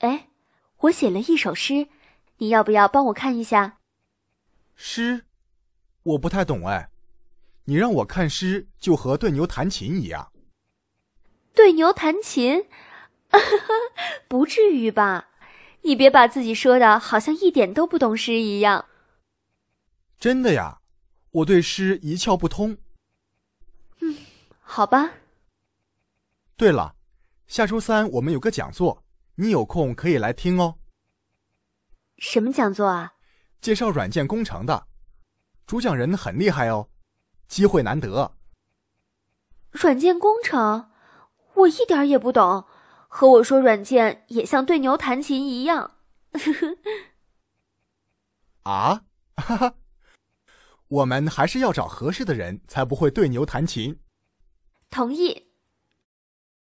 哎，我写了一首诗，你要不要帮我看一下？诗，我不太懂哎。你让我看诗，就和对牛弹琴一样。对牛弹琴，不至于吧？你别把自己说的好像一点都不懂诗一样。真的呀，我对诗一窍不通。嗯，好吧。对了，下周三我们有个讲座。你有空可以来听哦。什么讲座啊？介绍软件工程的，主讲人很厉害哦，机会难得。软件工程？我一点也不懂，和我说软件也像对牛弹琴一样。呵呵。啊，哈哈。我们还是要找合适的人，才不会对牛弹琴。同意。